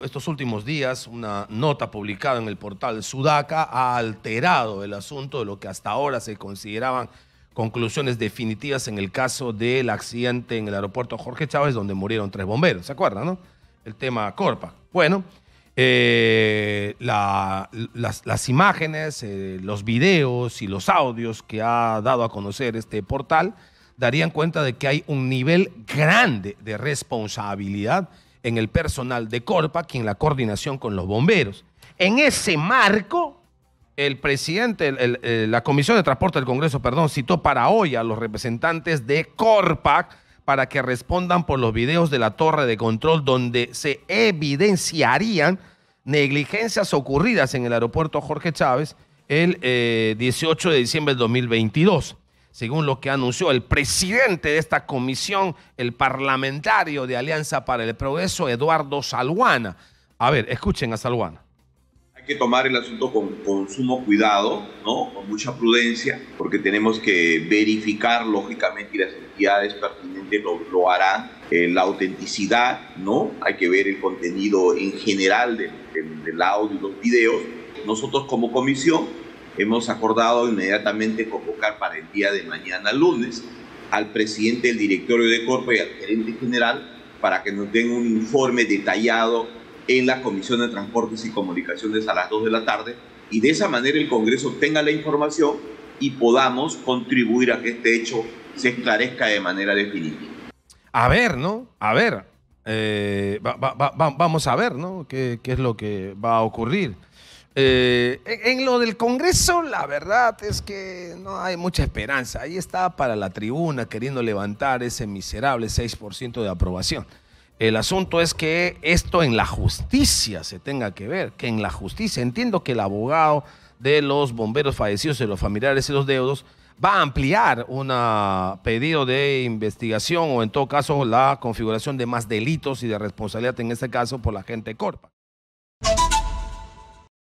estos últimos días una nota publicada en el portal Sudaca ha alterado el asunto de lo que hasta ahora se consideraban conclusiones definitivas en el caso del accidente en el aeropuerto Jorge Chávez donde murieron tres bomberos, ¿se acuerdan? No? El tema Corpa. Bueno, eh, las, imágenes, eh, los videos y los audios que ha dado a conocer este portal darían cuenta de que hay un nivel grande de responsabilidad en el personal de Corpac y en la coordinación con los bomberos. En ese marco, el presidente, eh, la Comisión de Transporte del Congreso, perdón, citó para hoy a los representantes de Corpac para que respondan por los videos de la torre de control donde se evidenciarían negligencias ocurridas en el aeropuerto Jorge Chávez el 18 eh, de diciembre del 2022 según lo que anunció el presidente de esta comisión, el parlamentario de Alianza para el Progreso, Eduardo Salguana. A ver, escuchen a Salguana. Hay que tomar el asunto con, sumo cuidado, ¿no? con mucha prudencia, porque tenemos que verificar, lógicamente, y las entidades pertinentes lo, lo harán, eh, la autenticidad, ¿no? hay que ver el contenido en general del, del audio los videos. Nosotros como comisión hemos acordado inmediatamente convocar para el día de mañana, lunes, al presidente del directorio de Corpo y al gerente general para que nos den un informe detallado en la Comisión de Transportes y Comunicaciones a las 2 de la tarde y de esa manera el Congreso tenga la información y podamos contribuir a que este hecho se esclarezca de manera definitiva. A ver, ¿no? A ver. Eh, vamos a ver, ¿no? ¿Qué, es lo que va a ocurrir? Eh, en, lo del Congreso, la verdad es que no hay mucha esperanza. Ahí está para la tribuna queriendo levantar ese miserable 6% de aprobación. El asunto es que esto en la justicia se tenga que ver, que en la justicia. Entiendo que el abogado de los bomberos fallecidos, de los familiares y los deudos, va a ampliar un pedido de investigación o en todo caso la configuración de más delitos y de responsabilidad en este caso por la gente Corpa.